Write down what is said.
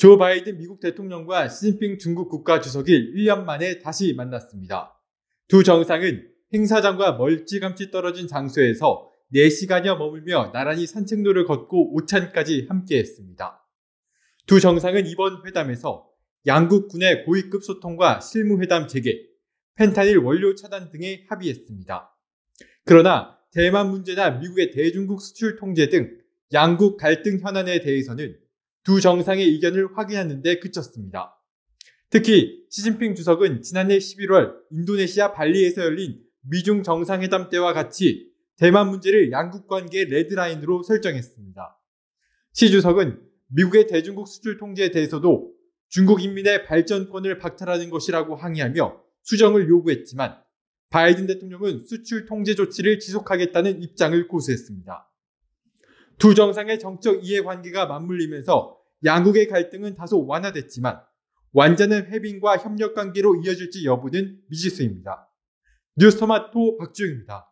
조 바이든 미국 대통령과 시진핑 중국 국가 주석이 1년 만에 다시 만났습니다. 두 정상은 행사장과 멀찌감치 떨어진 장소에서 4시간여 머물며 나란히 산책로를 걷고 오찬까지 함께했습니다. 두 정상은 이번 회담에서 양국군의 고위급 소통과 실무회담 재개, 펜타닐 원료 차단 등에 합의했습니다. 그러나 대만 문제나 미국의 대중국 수출 통제 등 양국 갈등 현안에 대해서는 두 정상의 의견을 확인하는 데 그쳤습니다. 특히 시진핑 주석은 지난해 11월 인도네시아 발리에서 열린 미중 정상회담 때와 같이 대만 문제를 양국 관계 레드라인으로 설정했습니다. 시 주석은 미국의 대중국 수출 통제에 대해서도 중국 인민의 발전권을 박탈하는 것이라고 항의하며 수정을 요구했지만 바이든 대통령은 수출 통제 조치를 지속하겠다는 입장을 고수했습니다. 두 정상의 정적 이해관계가 맞물리면서 양국의 갈등은 다소 완화됐지만 완전한 회빈과 협력 관계로 이어질지 여부는 미지수입니다. 뉴스토마토 박주영입니다.